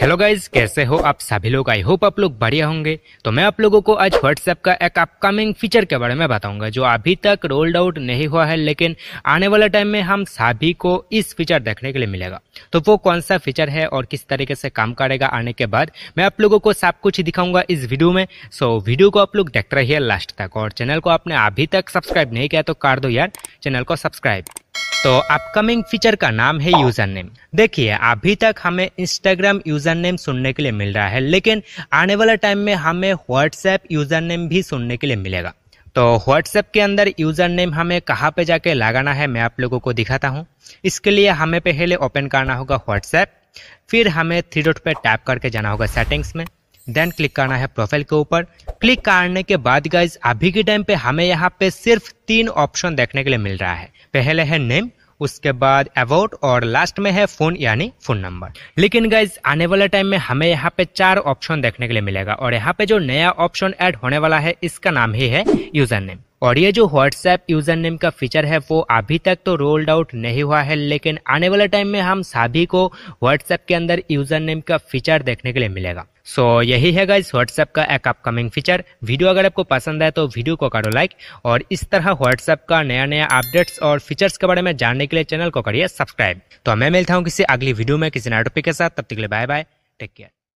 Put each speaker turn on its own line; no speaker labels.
hello guys कैसे हो आप सभी लोग आई होप आप लोग बढ़िया होंगे तो मैं आप लोगों को आज व्हाट्सएप का एक अपकमिंग फीचर के बारे में बताऊंगा जो अभी तक रोल्ड आउट नहीं हुआ है लेकिन आने वाले टाइम में हम सभी को इस फीचर देखने के लिए मिलेगा तो वो कौन सा फीचर है और किस तरीके से काम करेगा आने के बाद मैं आप लोगों को सब कुछ दिखाऊंगा इस वीडियो में सो वीडियो को आप लोग देखते रहिए लास्ट तक और चैनल को आपने अभी तक सब्सक्राइब नहीं किया तो कर दो यार चैनल को सब्सक्राइब तो अपकमिंग फीचर का नाम है यूज़र नेम देखिए अभी तक हमें इंस्टाग्राम यूज़र नेम सुनने के लिए मिल रहा है लेकिन आने वाले टाइम में हमें व्हाट्सएप यूज़र नेम भी सुनने के लिए मिलेगा तो व्हाट्सएप के अंदर यूज़र नेम हमें कहाँ पे जाके लगाना है मैं आप लोगों को दिखाता हूँ इसके लिए हमें पहले ओपन करना होगा व्हाट्सएप फिर हमें थ्री डॉट पे टैप करके जाना होगा सेटिंग्स में देन क्लिक करना है प्रोफाइल के ऊपर क्लिक करने के बाद गाइज अभी के टाइम पे हमें यहाँ पे सिर्फ तीन ऑप्शन देखने के लिए मिल रहा है पहले है नेम उसके बाद अबाउट और लास्ट में है फोन यानी फोन नंबर लेकिन गाइज आने वाले टाइम में हमें यहाँ पे चार ऑप्शन देखने के लिए मिलेगा और यहाँ पे जो नया ऑप्शन ऐड होने वाला है इसका नाम ही है यूजर नेम और ये जो व्हाट्सएप यूजर नेम का फीचर है वो अभी तक तो रोल्ड आउट नहीं हुआ है लेकिन आने वाले टाइम में हम सभी को व्हाट्सएप के अंदर यूजर नेम का फीचर देखने के लिए मिलेगा सो so, यही है गाइज व्हाट्सएप का एक अपकमिंग फीचर वीडियो अगर आपको पसंद आए तो वीडियो को करो लाइक और इस तरह व्हाट्सएप का नया नया अपडेट्स और फीचर्स के बारे में जानने के लिए चैनल को करिए सब्सक्राइब तो मैं मिलता हूँ किसी अगली वीडियो में किसी नए टॉपिक के साथ तब तक के लिए बाय बाय टेक केयर